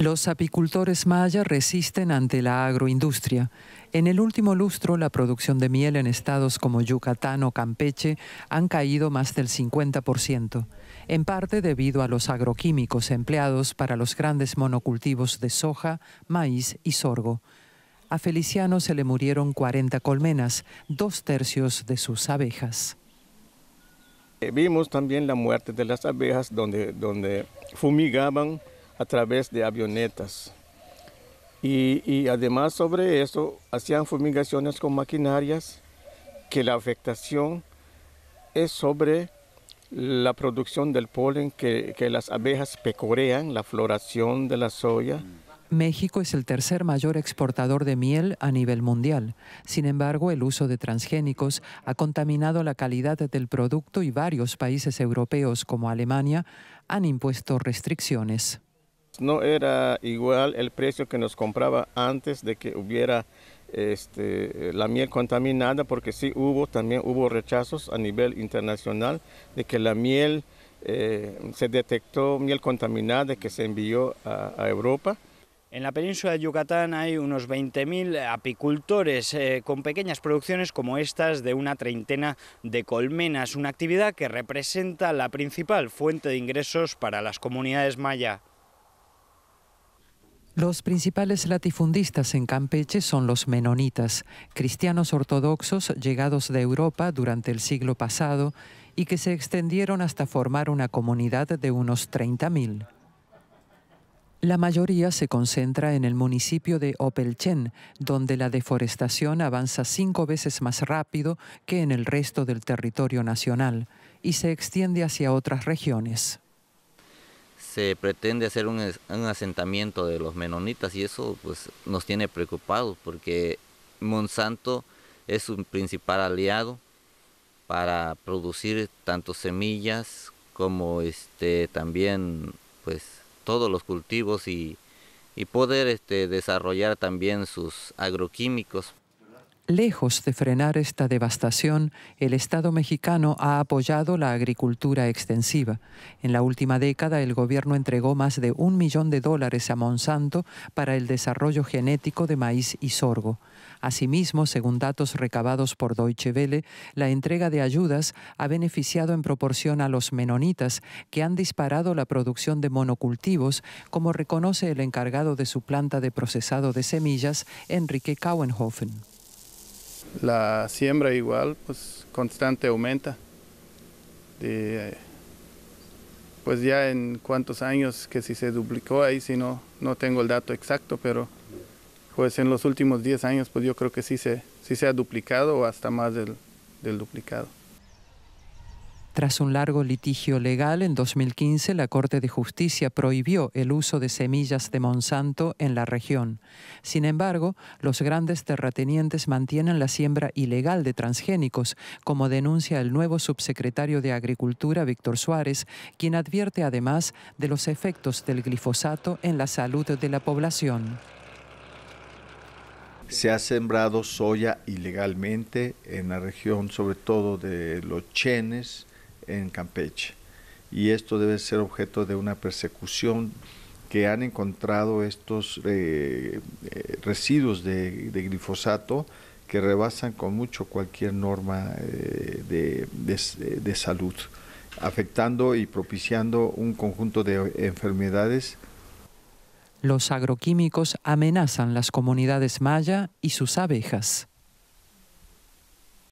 Los apicultores mayas resisten ante la agroindustria. En el último lustro, la producción de miel en estados como Yucatán o Campeche han caído más del 50%, en parte debido a los agroquímicos empleados para los grandes monocultivos de soja, maíz y sorgo. A Feliciano se le murieron 40 colmenas, dos tercios de sus abejas. Eh, vimos también la muerte de las abejas donde, donde fumigaban a través de avionetas. Y, además sobre eso hacían fumigaciones con maquinarias que la afectación es sobre la producción del polen que, que, las abejas pecorean, la floración de la soya. México es el tercer mayor exportador de miel a nivel mundial. Sin embargo, el uso de transgénicos ha contaminado la calidad del producto y varios países europeos como Alemania han impuesto restricciones. No era igual el precio que nos compraba antes de que hubiera este, la miel contaminada, porque sí hubo, también hubo rechazos a nivel internacional de que la miel, eh, se detectó miel contaminada que se envió a, Europa. En la península de Yucatán hay unos 20.000 apicultores eh, con pequeñas producciones como estas de una treintena de colmenas, una actividad que representa la principal fuente de ingresos para las comunidades mayas. Los principales latifundistas en Campeche son los menonitas, cristianos ortodoxos llegados de Europa durante el siglo pasado y que se extendieron hasta formar una comunidad de unos 30.000. La mayoría se concentra en el municipio de Opelchen, donde la deforestación avanza cinco veces más rápido que en el resto del territorio nacional y se extiende hacia otras regiones se pretende hacer un, asentamiento de los menonitas y eso pues nos tiene preocupados porque Monsanto es un principal aliado para producir tanto semillas como este también pues todos los cultivos y, y poder este, desarrollar también sus agroquímicos. Lejos de frenar esta devastación, el Estado mexicano ha apoyado la agricultura extensiva. En la última década, el gobierno entregó más de un millón de dólares a Monsanto para el desarrollo genético de maíz y sorgo. Asimismo, según datos recabados por Deutsche Welle, la entrega de ayudas ha beneficiado en proporción a los menonitas, que han disparado la producción de monocultivos, como reconoce el encargado de su planta de procesado de semillas, Enrique Kauenhofen. La siembra igual, pues constante aumenta. pues ya en cuántos años que si se duplicó ahí, si no, no tengo el dato exacto, pero pues en los últimos 10 años pues yo creo que sí se, sí se ha duplicado o hasta más del duplicado. Tras un largo litigio legal, en 2015 la Corte de Justicia prohibió el uso de semillas de Monsanto en la región. Sin embargo, los grandes terratenientes mantienen la siembra ilegal de transgénicos, como denuncia el nuevo subsecretario de Agricultura, Víctor Suárez, quien advierte además de los efectos del glifosato en la salud de la población. Se ha sembrado soya ilegalmente en la región, sobre todo de los chenes, en Campeche. Y esto debe ser objeto de una persecución que han encontrado estos eh, eh, residuos de, glifosato que rebasan con mucho cualquier norma eh, de, salud, afectando y propiciando un conjunto de enfermedades. Los agroquímicos amenazan las comunidades maya y sus abejas.